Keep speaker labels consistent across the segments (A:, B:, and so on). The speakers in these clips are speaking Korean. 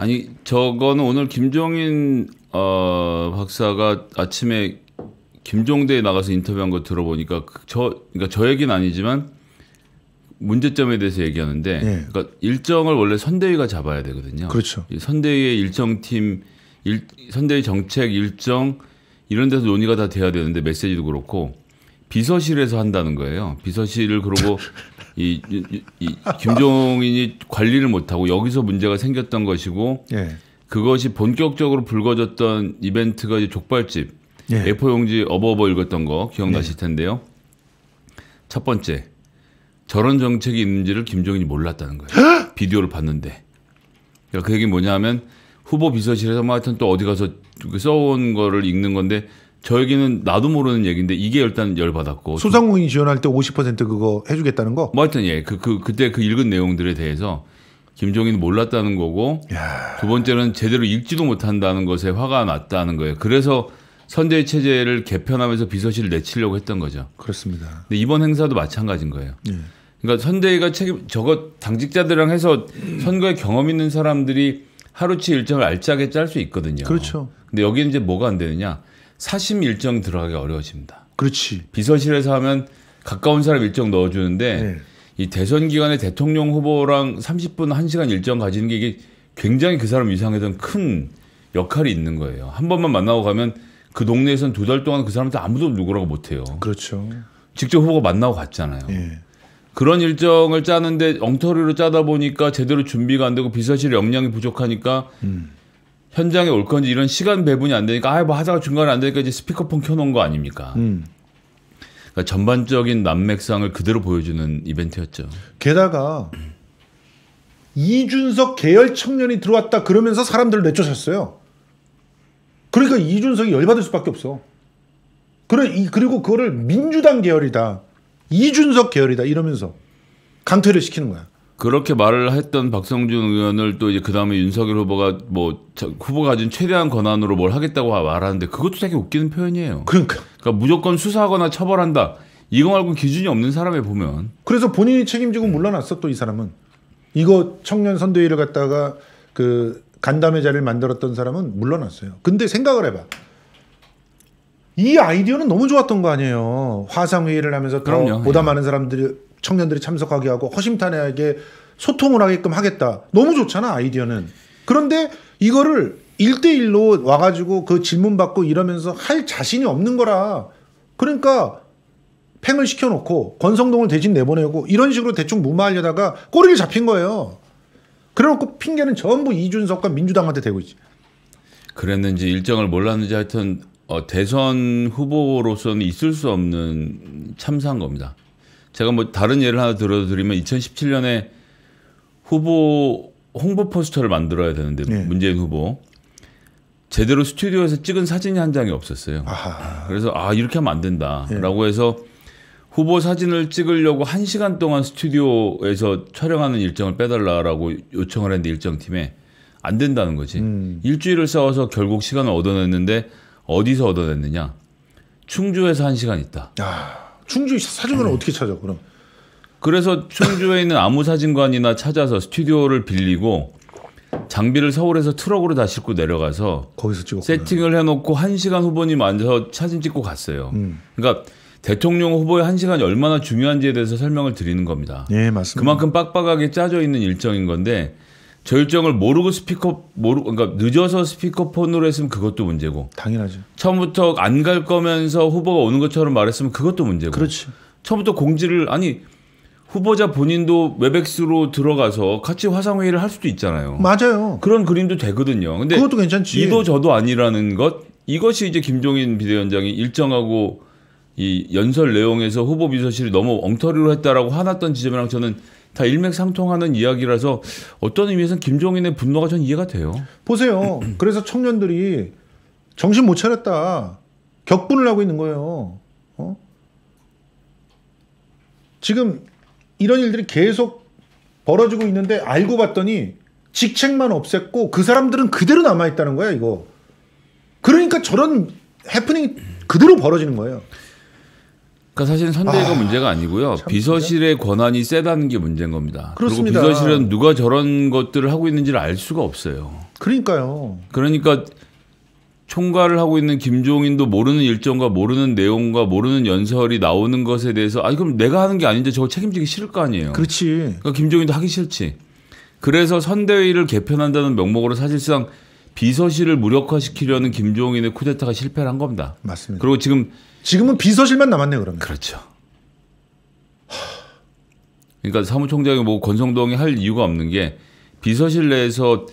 A: 아니 저거는 오늘 김종인 어, 박사가 아침에 김종대에 나가서 인터뷰한 거 들어보니까 그 저 그러니까 저 얘기는 아니지만 문제점에 대해서 얘기하는데 예. 그러니까 일정을 원래 선대위가 잡아야 되거든요. 그렇죠. 선대위의 일정 팀 일, 선대위 정책 일정 이런 데서 논의가 다 돼야 되는데 메시지도 그렇고 비서실에서 한다는 거예요. 비서실을 그러고 이, 이, 이, 김종인이 관리를 못하고 여기서 문제가 생겼던 것이고 예. 그것이 본격적으로 불거졌던 이벤트가 이제 족발집 예. A4 용지 어버어버 읽었던 거 기억나실 예. 텐데요. 예. 첫 번째 저런 정책이 있는지를 김종인이 몰랐다는 거예요. 비디오를 봤는데 그러니까 그 얘기 뭐냐면 하 후보 비서실에서 뭐 하여튼 또 어디 가서 써온 거를 읽는 건데 저에게는 나도 모르는 얘기인데 이게 일단 열받았고
B: 소상공인 지원할 때 50% 그거 해주겠다는
A: 거? 뭐 하여튼 예그 그, 그때 그 읽은 내용들에 대해서 김종인 몰랐다는 거고 야. 두 번째는 제대로 읽지도 못한다는 것에 화가 났다는 거예요. 그래서 선대위 체제를 개편하면서 비서실을 내치려고 했던 거죠. 그렇습니다. 근데 이번 행사도 마찬가지인 거예요. 예. 그러니까 선대위가 책임 저거 당직자들이랑 해서 선거에 경험 있는 사람들이 하루치 일정을 알짜게 짤 수 있거든요. 그렇죠. 근데 여기는 이제 뭐가 안 되느냐? 사심 일정 들어가기 어려워집니다. 그렇지. 비서실에서 하면 가까운 사람 일정 넣어주는데 네. 이 대선 기간에 대통령 후보랑 30분 1시간 일정 가지는 게 이게 굉장히 그 사람 위상에선 큰 역할이 있는 거예요. 한 번만 만나고 가면 그 동네에선 두달 동안 그 사람한테 아무도 누구라고 못해요. 그렇죠. 직접 후보가 만나고 갔잖아요. 예. 그런 일정을 짜는데 엉터리로 짜다 보니까 제대로 준비가 안 되고 비서실 역량이 부족하니까 음. 현장에 올 건지 이런 시간 배분이 안 되니까 아뭐 하다가 중간에 안 되니까 이제 스피커폰 켜놓은 거 아닙니까? 음. 그러니까 전반적인 난맥상을 그대로 보여주는
B: 이벤트였죠. 게다가 이준석 계열 청년이 들어왔다 그러면서 사람들을 내쫓았어요. 그러니까 이준석이 열받을 수밖에 없어. 그래 그리고 그거를 민주당 계열이다, 이준석 계열이다 이러면서 강퇴를 시키는 거야.
A: 그렇게 말을 했던 박성준 의원을 또 이제 그 다음에 윤석열 후보가 뭐 후보가 가진 최대한 권한으로 뭘 하겠다고 말하는데 그것도 되게 웃기는 표현이에요. 그러니까. 그러니까 무조건 수사하거나 처벌한다. 이거 말고 기준이 없는 사람에 보면.
B: 그래서 본인이 책임지고 물러났어 또 이 사람은. 이거 청년 선대위를 갖다가 그 간담회 자리를 만들었던 사람은 물러났어요. 근데 생각을 해봐. 이 아이디어는 너무 좋았던 거 아니에요. 화상 회의를 하면서 더 그럼요. 보다 예. 많은 사람들이 청년들이 참석하게 하고 허심탄회하게 소통을 하게끔 하겠다. 너무 좋잖아, 아이디어는. 그런데 이거를 일대일로 와가지고 그 질문 받고 이러면서 할 자신이 없는 거라. 그러니까 팽을 시켜놓고 권성동을 대신 내보내고 이런 식으로 대충 무마하려다가 꼬리를 잡힌 거예요. 그래놓고 핑계는 전부 이준석과 민주당한테 대고 있지.
A: 그랬는지 일정을 몰랐는지 하여튼 어, 대선 후보로서는 있을 수 없는 참사인 겁니다. 제가 뭐 다른 예를 하나 들어드리면 2017년에 후보 홍보 포스터를 만들어야 되는데 네. 문재인 후보 제대로 스튜디오에서 찍은 사진이 한 장이 없었어요. 아하. 그래서 아 이렇게 하면 안 된다라고 네. 해서 후보 사진을 찍으려고 1 시간 동안 스튜디오에서 촬영하는 일정을 빼달라라고 요청을 했는데 일정 팀에 안 된다는 거지. 음. 일주일을 싸워서 결국 시간을 얻어냈는데 어디서 얻어냈느냐? 충주에서 1 시간 있다.
B: 아. 충주 사진관을 네. 어떻게 찾아 그럼?
A: 그래서 충주에 있는 아무 사진관이나 찾아서 스튜디오를 빌리고 장비를 서울에서 트럭으로 다 싣고 내려가서 거기서 찍었 세팅을 해놓고 한 시간 후보님 앉아서 사진 찍고 갔어요. 음. 그러니까 대통령 후보의 한 시간이 얼마나 중요한지에 대해서 설명을 드리는 겁니다. 예, 맞습니다. 그만큼 빡빡하게 짜져 있는 일정인 건데 절정을 모르고 스피커 모르 그러니까 늦어서 스피커폰으로 했으면 그것도 문제고 당연하죠. 처음부터 안 갈 거면서 후보가 오는 것처럼 말했으면 그것도 문제고. 그렇지. 처음부터 공지를 아니 후보자 본인도 웹엑스로 들어가서 같이 화상 회의를 할 수도 있잖아요.
B: 맞아요. 그런
A: 그림도 되거든요. 근데 그것도 괜찮지. 이도 저도 아니라는 것 이것이 이제 김종인 비대위원장이 일정하고 이 연설 내용에서 후보 비서실이 너무 엉터리로 했다라고 화났던 지점이랑 저는 다 일맥상통하는 이야기라서 어떤 의미에서는 김종인의 분노가 전 이해가 돼요.
B: 보세요. 그래서 청년들이 정신 못 차렸다. 격분을 하고 있는 거예요. 어? 지금 이런 일들이 계속 벌어지고 있는데 알고 봤더니 직책만 없앴고 그 사람들은 그대로 남아 있다는 거야 이거. 그러니까 저런 해프닝이 그대로 벌어지는 거예요. 그러니까 사실 선대위가 아,
A: 문제가 아니고요. 비서실의 권한이 세다는 게 문제인 겁니다. 그렇습니다. 그리고 비서실은 누가 저런 것들을 하고 있는지를 알 수가 없어요.
B: 그러니까요.
A: 그러니까 총괄을 하고 있는 김종인도 모르는 일정과 모르는 내용과 모르는 연설이 나오는 것에 대해서 아니 그럼 내가 하는 게 아닌데 저거 책임지기 싫을 거 아니에요. 그렇지. 그러니까 김종인도 하기 싫지. 그래서 선대위를 개편한다는 명목으로 사실상 비서실을 무력화시키려는 김종인의 쿠데타가 실패를 한 겁니다. 맞습니다. 그리고
B: 지금 지금은 비서실만 남았네요, 그러면. 그렇죠.
A: 그러니까 사무총장이 뭐 권성동이 할 이유가 없는 게 비서실 내에서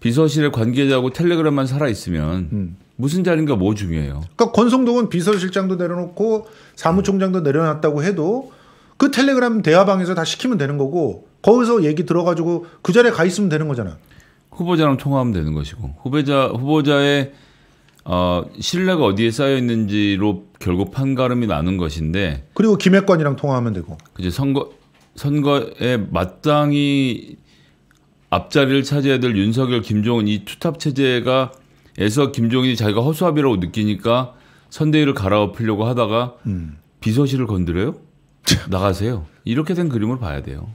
A: 비서실의 관계자하고 텔레그램만 살아 있으면 음. 무슨 자리인가 뭐 중요해요.
B: 그러니까 권성동은 비서실장도 내려놓고 사무총장도 내려놨다고 해도 그 텔레그램 대화방에서 다 시키면 되는 거고 거기서 얘기 들어가지고 그 자리에 가 있으면 되는 거잖아. 후보자랑 통화하면 되는 것이고
A: 후배자 후보자의 어, 신뢰가 어디에 쌓여 있는지로 결국 판가름이 나는 것인데
B: 그리고 김해권이랑 통화하면 되고
A: 그죠 선거 선거에 마땅히 앞자리를 차지해야 될 윤석열 김종인 이 투탑 체제가 에서 김종인이 자기가 허수아비라고 느끼니까 선대위를 갈아엎으려고 하다가 음. 비서실을 건드려요 나가세요 이렇게 된 그림을 봐야 돼요.